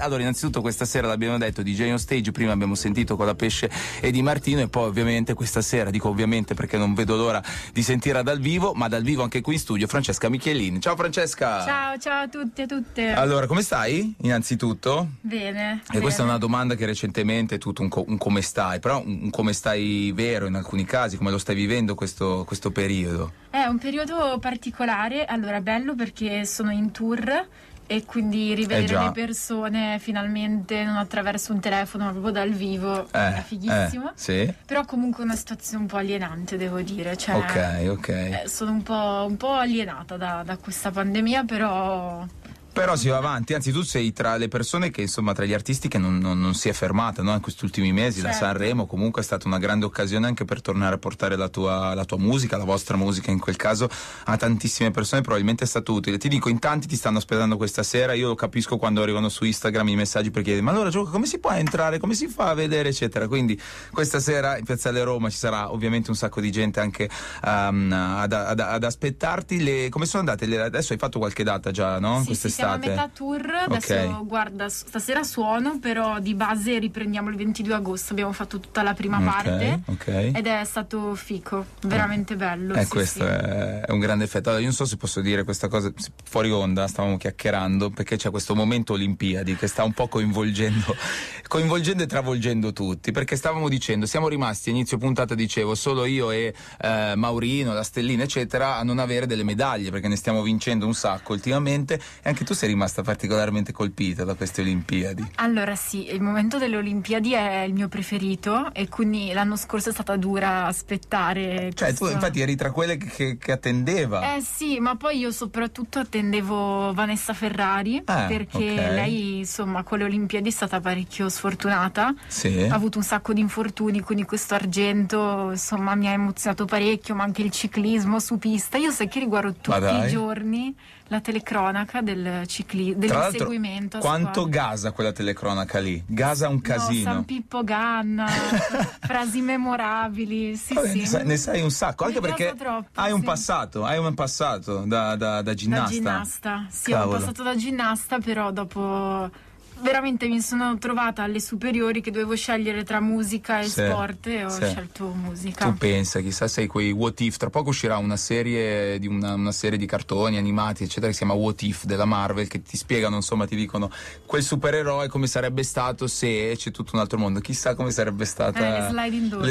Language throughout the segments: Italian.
Allora, innanzitutto questa sera l'abbiamo detto di Jane Stage, prima abbiamo sentito con la Pesce e di Martino e poi ovviamente questa sera, dico ovviamente perché non vedo l'ora di sentirla dal vivo, ma dal vivo anche qui in studio Francesca Michelini. Ciao Francesca! Ciao, ciao a tutti e a tutte. Allora, come stai innanzitutto? Bene. E bene. questa è una domanda che recentemente è tutto un, co- un, come stai, però un, un, come stai vero in alcuni casi, come lo stai vivendo questo, questo periodo? È un periodo particolare, allora bello perché sono in tour e quindi rivedere eh le persone finalmente non attraverso un telefono, ma proprio dal vivo eh, è eh, fighissimo. Eh, sì. Però comunque una situazione un po' alienante, devo dire. Cioè, ok, ok. Eh, sono un po', un po', alienata da, da questa pandemia, però però si va avanti, anzi tu sei tra le persone che insomma tra gli artisti che non, non, non si è fermata no? in questi ultimi mesi certo. da Sanremo, comunque è stata una grande occasione anche per tornare a portare la tua, la tua, musica, la vostra musica in quel caso a tantissime persone, probabilmente è stato utile. Ti dico, in tanti ti stanno aspettando questa sera, io capisco quando arrivano su Instagram i messaggi per chiedere ma allora gioco come si può entrare, come si fa a vedere eccetera. Quindi questa sera in Piazzale Roma ci sarà ovviamente un sacco di gente anche um, ad, ad, ad, aspettarti. Le... Come sono andate? Le... Adesso hai fatto qualche data già, no? Sì, siamo a metà tour, adesso okay. guarda, stasera suono, però di base riprendiamo il 22 agosto, abbiamo fatto tutta la prima okay, parte okay. ed è stato fico, veramente bello. Eh, sì, questo sì. è un grande effetto. Allora, io non so se posso dire questa cosa fuori onda, stavamo chiacchierando perché c'è questo momento Olimpiadi che sta un po' coinvolgendo, coinvolgendo e travolgendo tutti, perché stavamo dicendo, siamo rimasti, inizio puntata dicevo, solo io e eh, Maurino, la Stellina eccetera, a non avere delle medaglie perché ne stiamo vincendo un sacco ultimamente e anche tu sei rimasta particolarmente colpita da queste Olimpiadi. Allora sì, il momento delle Olimpiadi è il mio preferito e quindi l'anno scorso è stata dura aspettare. Cioè questo... tu infatti eri tra quelle che, che, che, attendeva. Eh sì, ma poi io soprattutto attendevo Vanessa Ferrari ah, perché okay. lei insomma con le Olimpiadi è stata parecchio sfortunata. Sì. Ha avuto un sacco di infortuni, quindi questo argento insomma mi ha emozionato parecchio, ma anche il ciclismo su pista. Io sai che riguardo tutti i giorni la telecronaca del cicli- dell'inseguimento. Quanto gasa quella telecronaca lì? Gasa un casino. No, San Pippo Ganna, frasi memorabili. Sì, Vabbè, sì. Ne, sai, ne, sai, un sacco, anche ne perché troppo, hai, sì. un passato, hai un passato, da, da, da ginnasta. Da ginnasta, sì, Cavolo. ho un passato da ginnasta, però dopo veramente mi sono trovata alle superiori che dovevo scegliere tra musica e sì, sport e ho sì. scelto musica. Tu pensa, chissà sei quei What If, tra poco uscirà una serie di, una, una serie di cartoni animati eccetera che si chiama What If della Marvel che ti spiegano insomma ti dicono quel supereroe come sarebbe stato se c'è tutto un altro mondo, chissà come sarebbe stata eh, le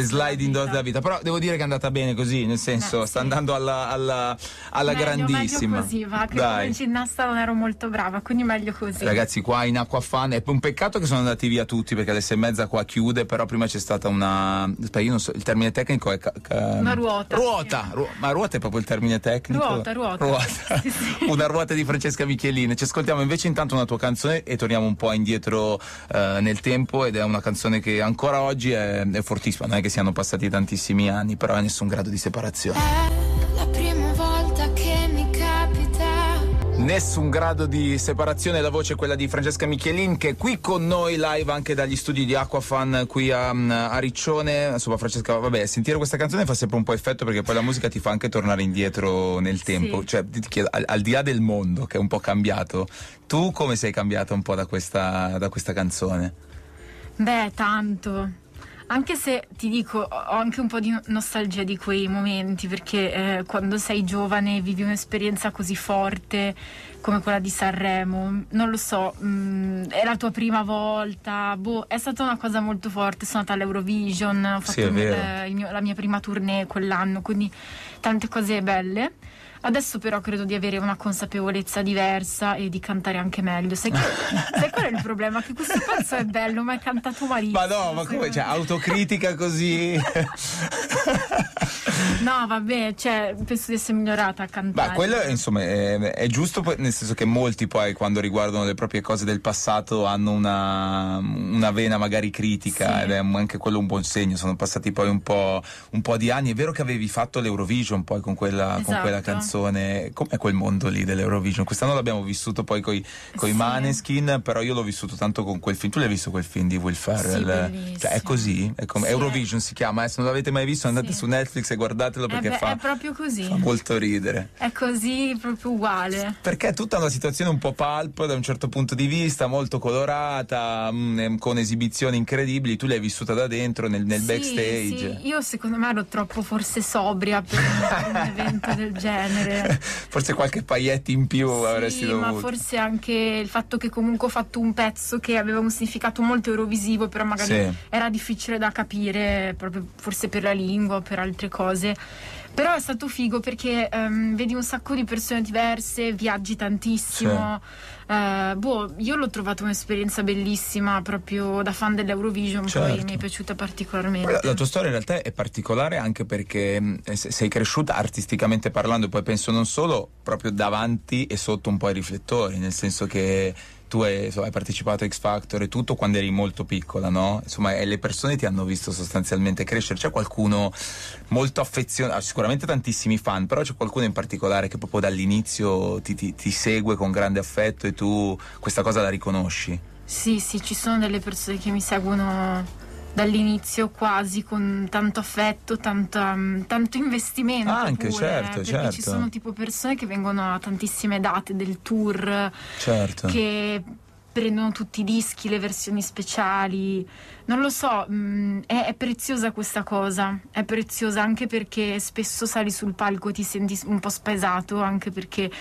sliding doors della vita. però devo dire che è andata bene così, nel senso eh, sta sì. andando alla, alla, alla meglio, grandissima. Meglio così, ma che Dai. in ginnasta non ero molto brava, quindi meglio così. Ragazzi qua in acqua fan. È un peccato che sono andati via tutti perché alle sei e mezza qua chiude, però prima c'è stata una. So, il termine tecnico è. Ca- ca- una ruota. Ruota, sì. ru- ma ruota è proprio il termine tecnico. Ruota, ruota. ruota. Sì, sì. una ruota di Francesca Michelin. Ci ascoltiamo invece intanto una tua canzone e torniamo un po' indietro eh, nel tempo ed è una canzone che ancora oggi è, è fortissima. Non è che siano passati tantissimi anni, però ha nessun grado di separazione. Eh. Nessun grado di separazione, la voce è quella di Francesca Michelin che è qui con noi live anche dagli studi di Aquafan qui a, mm, a Riccione. Insomma Francesca, vabbè, sentire questa canzone fa sempre un po' effetto perché poi la musica ti fa anche tornare indietro nel tempo, sì. cioè chiedo, al, al, di là del mondo che è un po' cambiato, tu come sei cambiata un po' da questa, da questa canzone? Beh, tanto anche se ti dico, ho anche un po' di nostalgia di quei momenti, perché eh, quando sei giovane e vivi un'esperienza così forte come quella di Sanremo, non lo so, mh, mm, è la tua prima volta, boh, è stata una cosa molto forte, sono andata all'Eurovision, ho fatto sì, il, eh, il mio, la mia prima tournée quell'anno, quindi tante cose belle. Adesso però credo di avere una consapevolezza diversa e di cantare anche meglio. Sai, che, sai qual è il problema? Che questo pezzo è bello, ma è cantato malissimo. Ma no, ma come? Cioè, autocritica così. No, vabbè, cioè, penso di essere migliorata a cantare. Beh, quello insomma è, è, giusto, nel senso che molti poi quando riguardano le proprie cose del passato hanno una, una vena magari critica sì. ed è anche quello un buon segno. Sono passati poi un po', un po', di anni. È vero che avevi fatto l'Eurovision poi con quella, esatto. con quella canzone. Com'è quel mondo lì dell'Eurovision? Quest'anno l'abbiamo vissuto poi con i sì. Maneskin, però io l'ho vissuto tanto con quel film. Tu l'hai visto quel film di Will Ferrell? Sì, cioè, è così? È come, Eurovision si chiama, eh? se non l'avete mai visto andate su Netflix e guardate guardatelo perché beh, fa, è proprio così. fa molto ridere. È così, proprio uguale. Perché è tutta una situazione un po' pulp da un certo punto di vista, molto colorata, mh, mm, ehm, con esibizioni incredibili. Tu l'hai vissuta da dentro nel, nel sì, backstage. Sì. Io secondo me ero troppo forse sobria per un evento del genere. Forse qualche pailletti in più sì, avresti dovuto. ma forse anche il fatto che comunque ho fatto un pezzo che aveva un significato molto eurovisivo, però magari sì. era difficile da capire, proprio forse per la lingua, o per altre cose. Però è stato figo perché um, vedi un sacco di persone diverse, viaggi tantissimo. Uh, boh, io l'ho trovata un'esperienza bellissima proprio da fan dell'Eurovision, certo. poi mi è piaciuta particolarmente. La, la, tua storia in realtà è particolare anche perché mh, mm, eh, sei cresciuta artisticamente parlando, poi penso non solo proprio davanti e sotto un po' ai riflettori, nel senso che tu hai, insomma, hai, partecipato a X Factor e tutto quando eri molto piccola, no? Insomma, e le persone ti hanno visto sostanzialmente crescere. C'è qualcuno molto affezionato, ah, sicuramente tantissimi fan, però c'è qualcuno in particolare che proprio dall'inizio ti, ti, ti segue con grande affetto e tu questa cosa la riconosci? Sì, sì, ci sono delle persone che mi seguono dall'inizio quasi con tanto affetto, tanta, mm, tanto investimento. Ah, anche, pure, certo, perché certo. Ci sono tipo persone che vengono a tantissime date del tour, certo. che prendono tutti i dischi, le versioni speciali. Non lo so, mh, mm, è, è, preziosa questa cosa. È preziosa anche perché spesso sali sul palco e ti senti un po' spesato, anche perché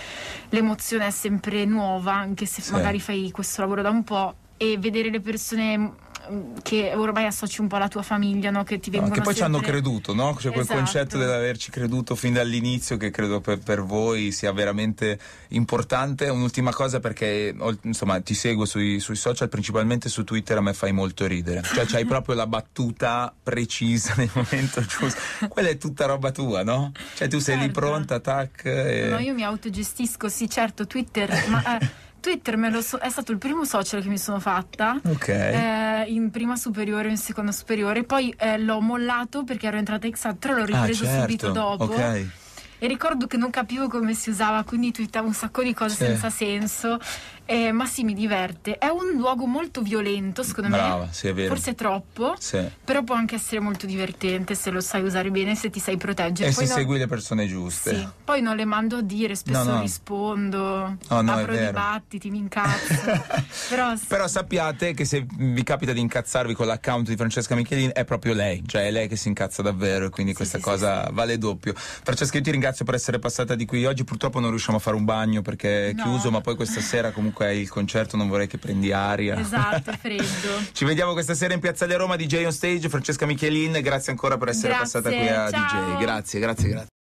l'emozione è sempre nuova, anche se sì. magari fai questo lavoro da un po'. E vedere le persone che ormai associ un po' alla tua famiglia, no? che ti vengono no, Che poi sempre... ci hanno creduto, no? C'è cioè, esatto. quel concetto dell'averci creduto fin dall'inizio che credo per, per, voi sia veramente importante. Un'ultima cosa perché insomma ti seguo sui, sui social, principalmente su Twitter a me fai molto ridere. Cioè c'hai proprio la battuta precisa nel momento giusto. Quella è tutta roba tua, no? Cioè tu sei certo. lì pronta, tac. E... No, io mi autogestisco, sì certo, Twitter, ma... Eh, Twitter so- è stato il primo social che mi sono fatta. Ok. Eh, in prima superiore, in seconda superiore. Poi eh, l'ho mollato perché ero entrata a X4 e l'ho ah, ripreso ah, certo. subito dopo. Ok e ricordo che non capivo come si usava, quindi twittavo un sacco di cose sì. senza senso, eh, ma sì, mi diverte. È un luogo molto violento, secondo Brava, me, sì, è vero. forse troppo, sì. però può anche essere molto divertente se lo sai usare bene, se ti sai proteggere. E Poi se no... segui le persone giuste. Sì. Poi non le mando a dire, spesso no, no. rispondo, oh, no, no, apro dibattiti, mi incazzo. però, sì. però sappiate che se vi capita di incazzarvi con l'account di Francesca Michelin è proprio lei, cioè è lei che si incazza davvero e quindi questa cosa vale doppio. Francesca, io ti ringrazio grazie per essere passata di qui. Oggi purtroppo non riusciamo a fare un bagno perché è no. chiuso, ma poi questa sera comunque è il concerto, non vorrei che prendi aria. Esatto, è freddo. Ci vediamo questa sera in Piazzale Roma, DJ on stage, Francesca Michelin, grazie ancora per essere grazie, passata qui a ciao. DJ. Grazie, grazie, grazie.